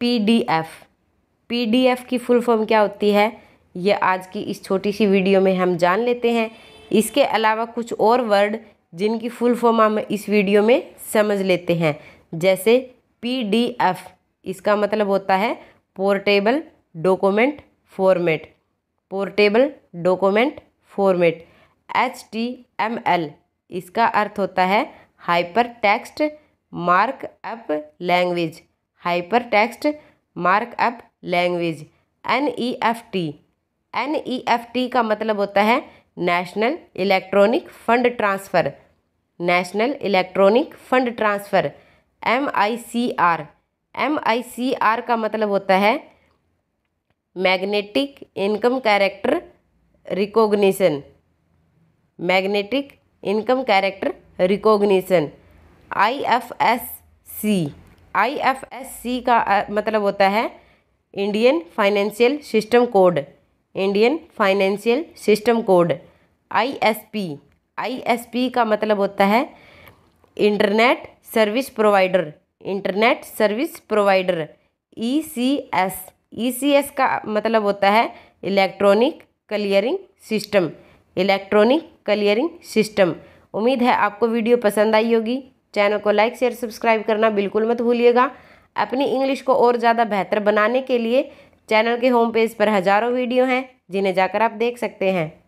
PDF PDF की full form क्या होती है ये आज की इस छोटी सी वीडियो में हम जान लेते हैं इसके अलावा कुछ और वर्ड जिनकी फुल फॉर्म हम इस वीडियो में समझ लेते हैं जैसे पीडीएफ इसका मतलब होता है portable document format portable document format H T M L इसका अर्थ होता है hyper text mark up language hyper text markup language N E F T N E F T का मतलब होता है national electronic fund transfer national electronic fund transfer M I C R M I C R का मतलब होता है magnetic income character recognition magnetic income character recognition I F S C IFSC मतलब का मतलब होता है Indian financial system code Indian financial system code ISP ISP का मतलब होता है internet service provider internet service provider E C S E C S का मतलब होता है electronic clearing system electronic clearing system उम्मीद है आपको वीडियो पसंद आई होगी चैनल को लाइक शेयर सब्सक्राइब करना बिल्कुल मत भूलिएगा अपनी इंग्लिश को और ज़्यादा बेहतर बनाने के लिए चैनल के होम पेज पर हज़ारों वीडियो हैं जिन्हें जाकर आप देख सकते हैं